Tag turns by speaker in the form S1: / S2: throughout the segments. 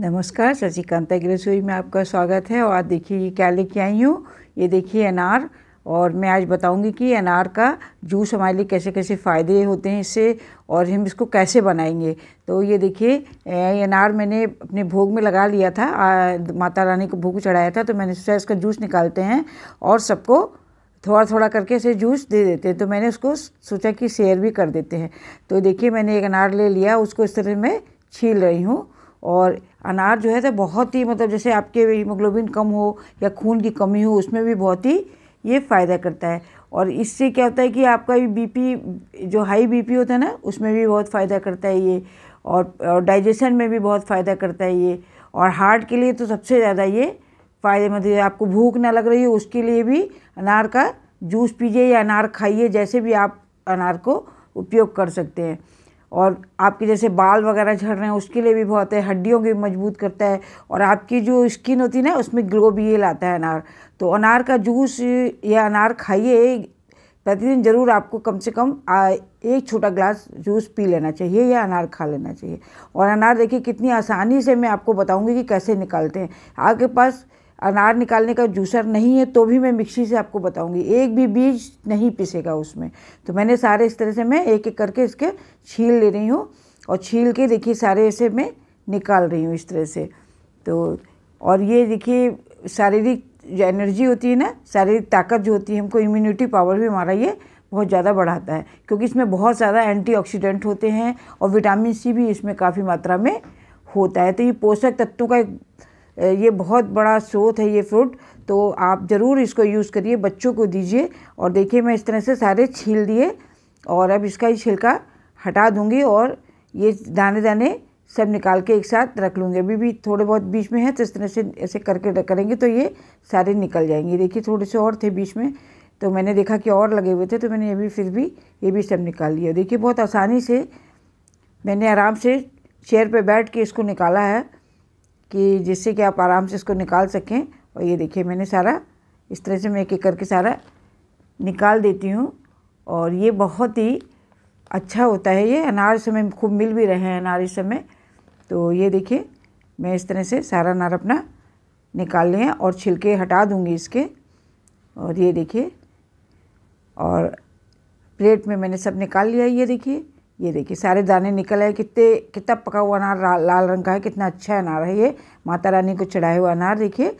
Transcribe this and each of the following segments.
S1: नमस्कार शशिकांता की में आपका स्वागत है और आज देखिए क्या लेके आई हूँ ये देखिए अनार और मैं आज बताऊंगी कि अनार का जूस हमारे लिए कैसे कैसे फ़ायदे होते हैं इससे और हम इसको कैसे बनाएंगे तो ये देखिए अनार मैंने अपने भोग में लगा लिया था आ, माता रानी को भोग चढ़ाया था तो मैंने सोचा इसका जूस निकालते हैं और सबको थोड़ा थोड़ा करके इसे जूस दे देते हैं तो मैंने उसको सोचा कि शेयर भी कर देते हैं तो देखिए मैंने एक अनार ले लिया उसको इस तरह मैं छील रही हूँ और अनार जो है तो बहुत ही मतलब जैसे आपके हीमोग्लोबिन कम हो या खून की कमी हो उसमें भी बहुत ही ये फ़ायदा करता है और इससे क्या होता है कि आपका बीपी जो हाई बीपी होता है ना उसमें भी बहुत फ़ायदा करता है ये और, और डाइजेशन में भी बहुत फ़ायदा करता है ये और हार्ट के लिए तो सबसे ज़्यादा ये फ़ायदेमंद मतलब है आपको भूख ना लग रही हो उसके लिए भी अनार का जूस पीजिए या अनार खाइए जैसे भी आप अनार को उपयोग कर सकते हैं और आपके जैसे बाल वगैरह झड़ रहे हैं उसके लिए भी बहुत है हड्डियों को भी मजबूत करता है और आपकी जो स्किन होती है ना उसमें ग्लो भी ये लाता है अनार तो अनार का जूस या अनार खाइए प्रतिदिन ज़रूर आपको कम से कम एक छोटा ग्लास जूस पी लेना चाहिए या अनार खा लेना चाहिए और अनार देखिए कितनी आसानी से मैं आपको बताऊँगी कि कैसे निकालते हैं आपके पास अनार निकालने का जूसर नहीं है तो भी मैं मिक्सी से आपको बताऊंगी एक भी बीज नहीं पिसेगा उसमें तो मैंने सारे इस तरह से मैं एक एक करके इसके छील ले रही हूँ और छील के देखिए सारे ऐसे मैं निकाल रही हूँ इस तरह से तो और ये देखिए शारीरिक जो एनर्जी होती है ना शारीरिक ताकत जो होती है हमको इम्यूनिटी पावर भी हमारा ये बहुत ज़्यादा बढ़ाता है क्योंकि इसमें बहुत ज़्यादा एंटीऑक्सीडेंट होते हैं और विटामिन सी भी इसमें काफ़ी मात्रा में होता है तो ये पोषक तत्वों का एक ये बहुत बड़ा स्रोत है ये फ्रूट तो आप ज़रूर इसको यूज़ करिए बच्चों को दीजिए और देखिए मैं इस तरह से सारे छील दिए और अब इसका ये छिलका हटा दूँगी और ये दाने दाने सब निकाल के एक साथ रख लूँगी अभी भी थोड़े बहुत बीच में है तो इस तरह से ऐसे करके करेंगे तो ये सारे निकल जाएंगे देखिए थोड़े से और थे बीच में तो मैंने देखा कि और लगे हुए थे तो मैंने ये भी फिर भी ये भी सब निकाल लिया देखिए बहुत आसानी से मैंने आराम से चेयर पे बैठ के इसको निकाला है कि जिससे कि आप आराम से इसको निकाल सकें और ये देखिए मैंने सारा इस तरह से मैं एक एक करके सारा निकाल देती हूँ और ये बहुत ही अच्छा होता है ये अनार समय खूब मिल भी रहे हैं अनार इस समय तो ये देखिए मैं इस तरह से सारा अनार अपना निकाल लिया और छिलके हटा दूँगी इसके और ये देखिए और प्लेट में मैंने सब निकाल लिया ये देखिए ये देखिए सारे दाने निकल आए कितने कितना पका हुआ अनार लाल रंग का है कितना अच्छा अनार है ये माता रानी को चढ़ाए हुआ अनार देखिए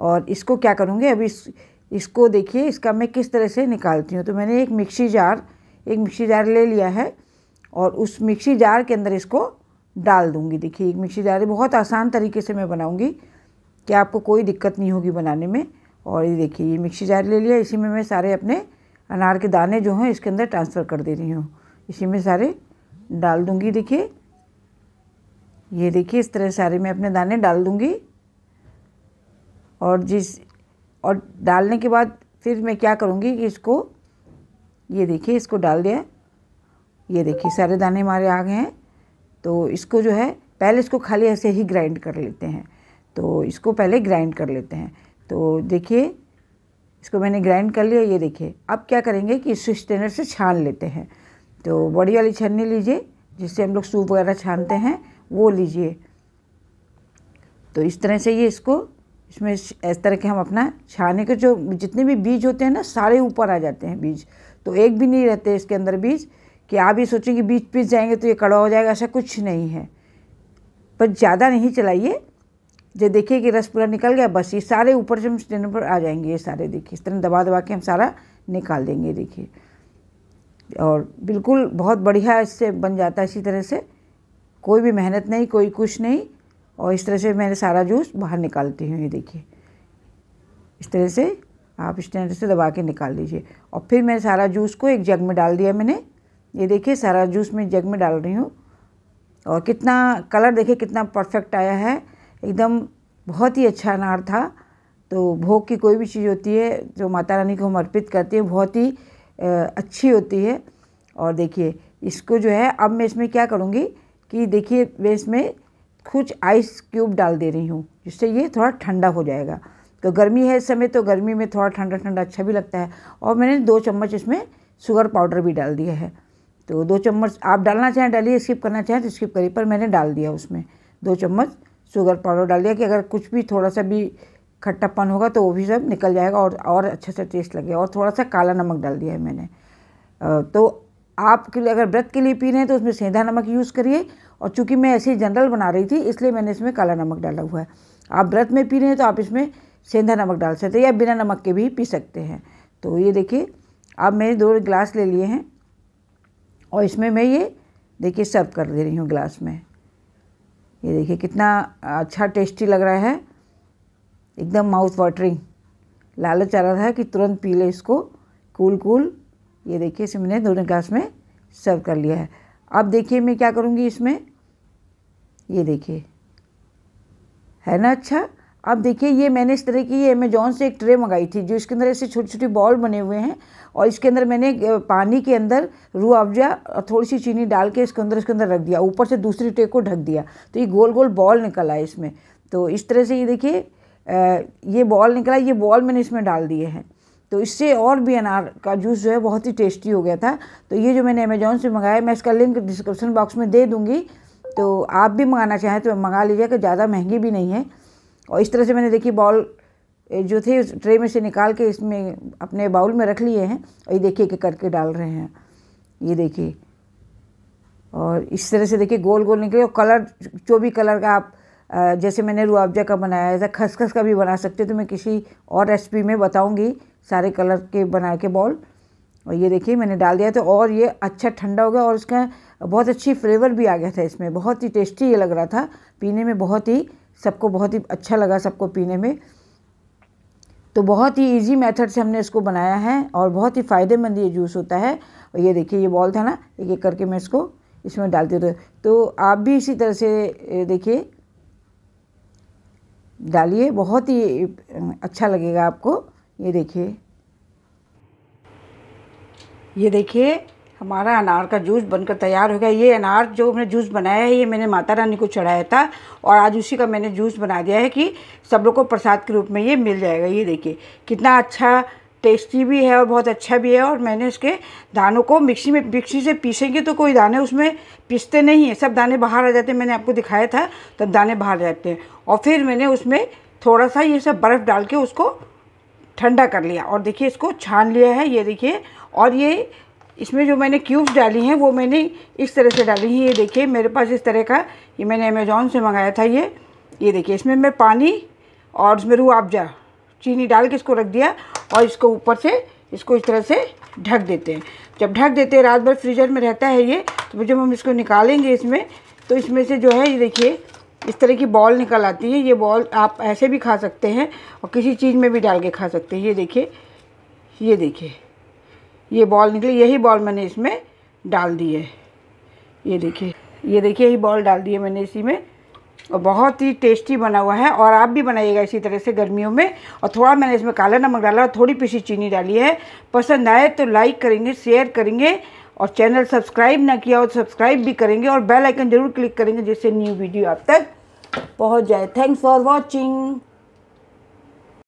S1: और इसको क्या करूँगी अभी इस, इसको देखिए इसका मैं किस तरह से निकालती हूँ तो मैंने एक मिक्सी जार एक मिक्सी जार ले लिया है और उस मिक्सी जार के अंदर इसको डाल दूँगी देखिए एक मिक्सी जार बहुत आसान तरीके से मैं बनाऊँगी कि आपको कोई दिक्कत नहीं होगी बनाने में और ये देखिए ये मिक्सी जार ले लिया इसी में मैं सारे अपने अनार के दाने जो हैं इसके अंदर ट्रांसफ़र कर दे रही हूँ इसी में सारे डाल दूंगी देखिए ये देखिए इस तरह सारे मैं अपने दाने डाल दूंगी और जिस और डालने के बाद फिर मैं क्या करूँगी कि इसको ये देखिए इसको डाल दिया ये देखिए सारे दाने हमारे आ गए हैं तो इसको जो है पहले इसको खाली ऐसे ही ग्राइंड कर लेते हैं तो इसको पहले ग्राइंड कर लेते हैं तो देखिए इसको मैंने ग्राइंड कर लिया ये देखिए अब क्या करेंगे कि इसको स्टेनर से छान लेते हैं तो बड़ी वाली छन्नी लीजिए जिससे हम लोग सूप वगैरह छानते हैं वो लीजिए तो इस तरह से ये इसको इसमें इस तरह के हम अपना छाने के जो जितने भी बीज होते हैं ना सारे ऊपर आ जाते हैं बीज तो एक भी नहीं रहते इसके अंदर बीज कि आप ये सोचें कि बीज पीस जाएंगे तो ये कड़वा हो जाएगा ऐसा कुछ नहीं है पर ज़्यादा नहीं चलाइए जो देखिए कि रस पूरा निकल गया बस ये सारे ऊपर से हम स्टैंड पर आ जाएंगे ये सारे देखिए इस तरह दबा दबा के हम सारा निकाल देंगे देखिए और बिल्कुल बहुत बढ़िया इससे बन जाता है इसी तरह से कोई भी मेहनत नहीं कोई कुछ नहीं और इस तरह से मैंने सारा जूस बाहर निकालती हूँ ये देखिए इस तरह से आप इस तरह से दबा के निकाल दीजिए और फिर मैंने सारा जूस को एक जग में डाल दिया मैंने ये देखिए सारा जूस मैं जग में डाल रही हूँ और कितना कलर देखिए कितना परफेक्ट आया है एकदम बहुत ही अच्छा अनार था तो भोग की कोई भी चीज़ होती है जो माता रानी को हम अर्पित करते हैं बहुत ही अच्छी होती है और देखिए इसको जो है अब मैं इसमें क्या करूँगी कि देखिए मैं इसमें कुछ आइस क्यूब डाल दे रही हूँ जिससे ये थोड़ा ठंडा हो जाएगा तो गर्मी है इस समय तो गर्मी में थोड़ा ठंडा ठंडा अच्छा भी लगता है और मैंने दो चम्मच इसमें शुगर पाउडर भी डाल दिया है तो दो चम्मच आप डालना चाहें डालिए स्किप करना चाहें तो स्किप करिए पर मैंने डाल दिया उसमें दो चम्मच शुगर पाउडर डाल दिया कि अगर कुछ भी थोड़ा सा भी खट्टापन होगा तो वो भी सब निकल जाएगा और और अच्छे से टेस्ट लगेगा और थोड़ा सा काला नमक डाल दिया है मैंने तो आपके लिए अगर व्रत के लिए पी रहे हैं तो उसमें सेंधा नमक यूज़ करिए और चूंकि मैं ऐसे ही जनरल बना रही थी इसलिए मैंने इसमें काला नमक डाला हुआ है आप व्रत में पी रहे हैं तो आप इसमें सेंधा नमक डाल सकते हैं या बिना नमक के भी पी सकते हैं तो ये देखिए अब मैंने दो गिलास ले लिए हैं और इसमें मैं ये देखिए सर्व कर दे रही हूँ गिलास में ये देखिए कितना अच्छा टेस्टी लग रहा है एकदम माउथ वाटरिंग लालच आ रहा था कि तुरंत पी ले इसको कूल कूल ये देखिए इसे मैंने दोनों ग्लास में सर्व कर लिया है अब देखिए मैं क्या करूँगी इसमें ये देखिए है ना अच्छा अब देखिए ये मैंने इस तरह की ये अमेजोन से एक ट्रे मंगाई थी जो इसके अंदर ऐसे छोटे छोटे बॉल बने हुए हैं और इसके अंदर मैंने पानी के अंदर रू अफजा और थोड़ी सी चीनी डाल के इसके अंदर इसके अंदर रख दिया ऊपर से दूसरी ट्रे को ढक दिया तो ये गोल गोल बॉल निकल आए इसमें तो इस तरह से ये देखिए ये बॉल निकला ये बॉल मैंने इसमें डाल दिए हैं तो इससे और भी अनार का जूस जो है बहुत ही टेस्टी हो गया था तो ये जो मैंने अमेजोन से मंगाया मैं इसका लिंक डिस्क्रिप्शन बॉक्स में दे दूँगी तो आप भी मंगाना चाहें तो मंगा लीजिएगा ज़्यादा महंगी भी नहीं है और इस तरह से मैंने देखी बॉल जो थे उस ट्रे में से निकाल के इसमें अपने बाउल में रख लिए हैं और ये देखिए कि करके डाल रहे हैं ये देखिए और इस तरह से देखिए गोल गोल निकले और कलर जो भी कलर का आप जैसे मैंने रुआवजा का बनाया है खसखस का भी बना सकते हो तो मैं किसी और रेसिपी में बताऊंगी सारे कलर के बना के बॉल और ये देखिए मैंने डाल दिया तो और ये अच्छा ठंडा हो गया और उसका बहुत अच्छी फ्लेवर भी आ गया था इसमें बहुत ही टेस्टी ये लग रहा था पीने में बहुत ही सबको बहुत ही अच्छा लगा सबको पीने में तो बहुत ही ईजी मैथड से हमने इसको बनाया है और बहुत ही फ़ायदेमंद ये जूस होता है और ये देखिए ये बॉल था ना एक एक करके मैं इसको इसमें डालती रहती तो आप भी इसी तरह से देखिए डालिए बहुत ही अच्छा लगेगा आपको ये देखिए ये देखिए हमारा अनार का जूस बनकर तैयार हो गया ये अनार जो हमने जूस बनाया है ये मैंने माता रानी को चढ़ाया था और आज उसी का मैंने जूस बना दिया है कि सब लोग को प्रसाद के रूप में ये मिल जाएगा ये देखिए कितना अच्छा टेस्टी भी है और बहुत अच्छा भी है और मैंने इसके दानों को मिक्सी में मिक्सी से पीसेंगे तो कोई दाने उसमें पीसते नहीं हैं सब दाने बाहर आ जाते हैं मैंने आपको दिखाया था तब दाने बाहर जाते हैं और फिर मैंने उसमें थोड़ा सा ये सब बर्फ़ डाल के उसको ठंडा कर लिया और देखिए इसको छान लिया है ये देखिए और ये इसमें जो मैंने क्यूब्स डाली हैं वो मैंने इस तरह से डाली हैं ये देखिए मेरे पास इस तरह का ये मैंने अमेज़ोन से मंगाया था ये ये देखिए इसमें मैं पानी और उसमें रूह अफ़ज़ा चीनी डाल के इसको रख दिया और इसको ऊपर से इसको इस तरह से ढक देते हैं जब ढक देते हैं रात भर फ्रीजर में रहता है ये तो जब हम इसको निकालेंगे इसमें तो इसमें से जो है ये देखिए इस तरह की बॉल निकल आती है ये बॉल आप ऐसे भी खा सकते हैं और किसी चीज़ में भी डाल के खा सकते हैं ये देखिए ये देखिए ये बॉल निकली यही बॉल मैंने इसमें डाल दी है ये देखिए ये देखिए यही बॉल डाल दी है मैंने इसी में और बहुत ही टेस्टी बना हुआ है और आप भी बनाइएगा इसी तरह से गर्मियों में और थोड़ा मैंने इसमें काला नमक डाला और थोड़ी पीसी चीनी डाली है पसंद आए तो लाइक करेंगे शेयर करेंगे और चैनल सब्सक्राइब ना किया हो तो सब्सक्राइब भी करेंगे और बेल आइकन जरूर क्लिक करेंगे जिससे न्यू वीडियो आप तक पहुंच जाए थैंक्स फॉर वॉचिंग